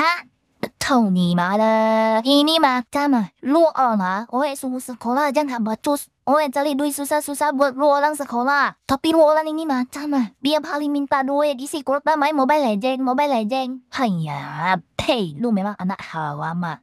ฮะเท่านี้มาเลยทีนี้มาจ้ามาลูกออกมาโอ้ยสูสโคลาจังทำบัจุสโอ้ยจะรีดุยสุซาสุซาบวดรัวลังสโคลาทอปีลักลังนี่มาจ้ามาเบียร์พาลิมินตาด้วยดิสิกรดได้ไหมโมบายไหลเจงโมบายไหลเจงเฮียเพ่ลูกแม่มาอันนั้นหาวามา